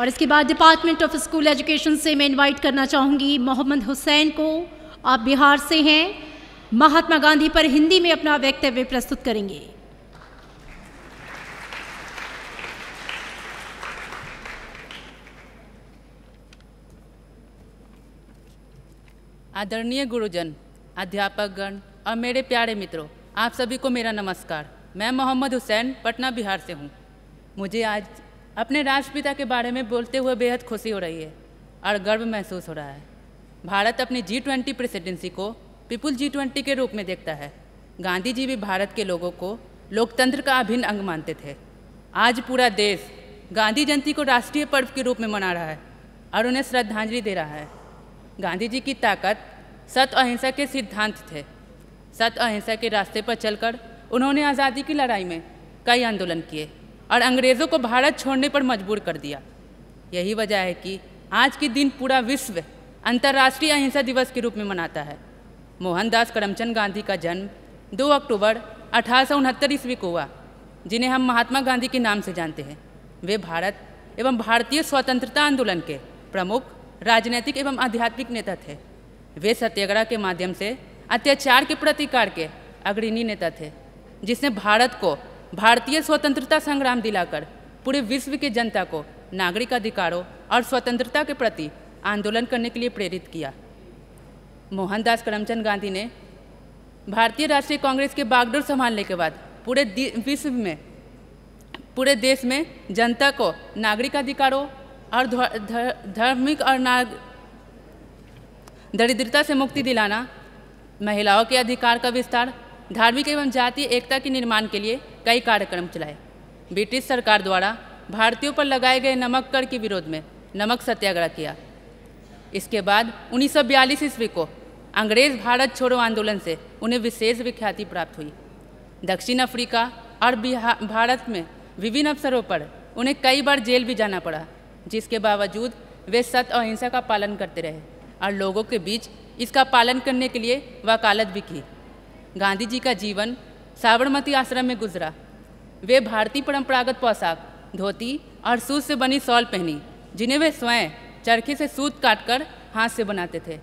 और इसके बाद डिपार्टमेंट ऑफ स्कूल एजुकेशन से मैं इनवाइट करना चाहूँगी मोहम्मद हुसैन को आप बिहार से हैं महात्मा गांधी पर हिंदी में अपना वक्तव्य प्रस्तुत करेंगे आदरणीय गुरुजन अध्यापकगण और मेरे प्यारे मित्रों आप सभी को मेरा नमस्कार मैं मोहम्मद हुसैन पटना बिहार से हूँ मुझे आज अपने राष्ट्रपिता के बारे में बोलते हुए बेहद खुशी हो रही है और गर्व महसूस हो रहा है भारत अपनी जी ट्वेंटी प्रेसिडेंसी को पीपुल जी ट्वेंटी के रूप में देखता है गांधी जी भी भारत के लोगों को लोकतंत्र का अभिन्न अंग मानते थे आज पूरा देश गांधी जयंती को राष्ट्रीय पर्व के रूप में मना रहा है और उन्हें श्रद्धांजलि दे रहा है गांधी जी की ताकत सत्य अहिंसा के सिद्धांत थे सत्य अहिंसा के रास्ते पर चलकर उन्होंने आज़ादी की लड़ाई में कई आंदोलन किए और अंग्रेज़ों को भारत छोड़ने पर मजबूर कर दिया यही वजह है कि आज के दिन पूरा विश्व अंतर्राष्ट्रीय अहिंसा दिवस के रूप में मनाता है मोहनदास करमचंद गांधी का जन्म 2 अक्टूबर अठारह ईस्वी को हुआ जिन्हें हम महात्मा गांधी के नाम से जानते हैं वे भारत एवं भारतीय स्वतंत्रता आंदोलन के प्रमुख राजनीतिक एवं आध्यात्मिक नेता थे वे सत्याग्रह के माध्यम से अत्याचार के प्रतिकार के अग्रणी नेता थे जिसने भारत को भारतीय स्वतंत्रता संग्राम दिलाकर पूरे विश्व की जनता को नागरिक अधिकारों और स्वतंत्रता के प्रति आंदोलन करने के लिए प्रेरित किया मोहनदास करमचंद गांधी ने भारतीय राष्ट्रीय कांग्रेस के बागडोर संभालने के बाद पूरे विश्व में पूरे देश में जनता को नागरिक अधिकारों और धार्मिक और नाग दरिद्रता से मुक्ति दिलाना महिलाओं के अधिकार का विस्तार धार्मिक एवं जातीय एकता के निर्माण के लिए कई कार्यक्रम चलाए ब्रिटिश सरकार द्वारा भारतीयों पर लगाए गए नमक कर के विरोध में नमक सत्याग्रह किया इसके बाद 1942 ईस्वी को अंग्रेज भारत छोड़ो आंदोलन से उन्हें विशेष विख्याति प्राप्त हुई दक्षिण अफ्रीका और भारत में विभिन्न अवसरों पर उन्हें कई बार जेल भी जाना पड़ा जिसके बावजूद वे सत्य और हिंसा का पालन करते रहे और लोगों के बीच इसका पालन करने के लिए वकालत भी की गांधी जी का जीवन साबरमती आश्रम में गुजरा वे भारतीय परंपरागत पोशाक धोती और सूत से बनी सॉल पहनी जिन्हें वे स्वयं चरखे से सूत काटकर हाथ से बनाते थे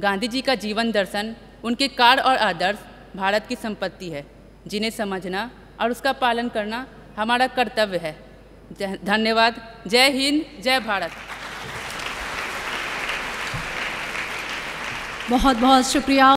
गांधी जी का जीवन दर्शन उनके कार्य और आदर्श भारत की संपत्ति है जिन्हें समझना और उसका पालन करना हमारा कर्तव्य है धन्यवाद जय हिंद जय भारत बहुत बहुत शुक्रिया